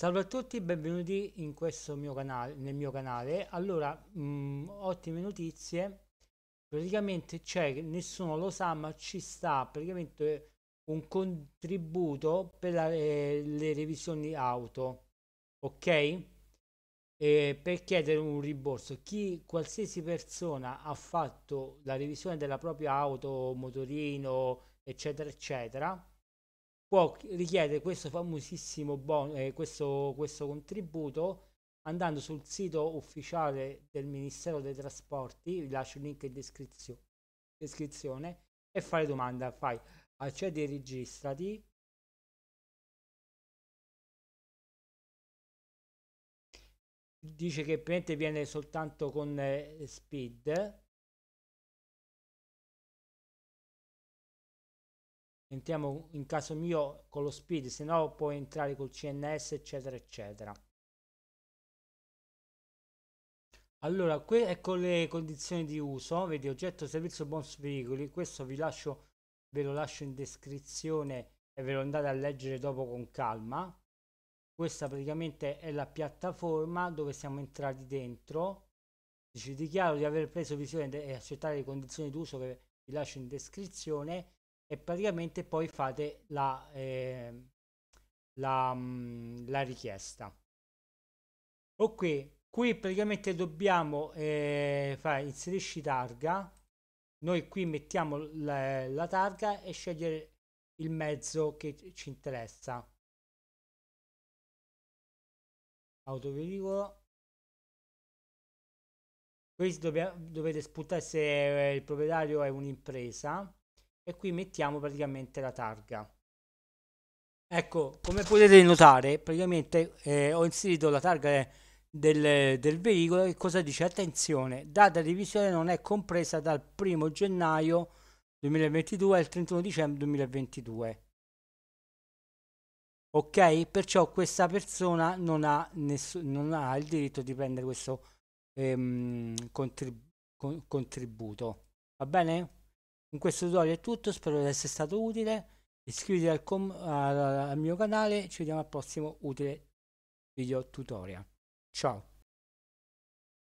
Salve a tutti, benvenuti in questo mio canale, nel mio canale. Allora, mh, mm, ottime notizie. Praticamente c'è, cioè, nessuno lo sa, ma ci sta praticamente un contributo per la, eh, le revisioni auto. Ok? Eh, per chiedere un rimborso. Chi, qualsiasi persona ha fatto la revisione della propria auto, motorino, eccetera, eccetera, può richiedere questo famosissimo bon, eh, questo, questo contributo andando sul sito ufficiale del Ministero dei Trasporti, vi lascio il link in descrizione, descrizione e fare domanda, fai accedi ah, e registrati. Dice che viene soltanto con eh, speed entriamo in caso mio con lo speed se no puoi entrare col cns eccetera eccetera allora qui ecco le condizioni di uso vedi oggetto servizio bonus veicoli questo vi lascio ve lo lascio in descrizione e ve lo andate a leggere dopo con calma questa praticamente è la piattaforma dove siamo entrati dentro ci dichiaro di aver preso visione e accettare le condizioni d'uso che vi lascio in descrizione e praticamente poi fate la, eh, la, mm, la richiesta. Ok, qui praticamente dobbiamo eh, fare inserisci targa, noi qui mettiamo la, la targa e scegliere il mezzo che ci interessa. Autoveicolo questo dovete sputare se eh, il proprietario è un'impresa e qui mettiamo praticamente la targa ecco come potete notare praticamente eh, ho inserito la targa del, del veicolo che cosa dice attenzione data di visione non è compresa dal 1 gennaio 2022 al 31 dicembre 2022 ok perciò questa persona non ha, non ha il diritto di prendere questo ehm, contrib contributo va bene in questo tutorial è tutto, spero di essere stato utile. Iscriviti al, com- al mio canale, ci vediamo al prossimo utile video tutorial. Ciao!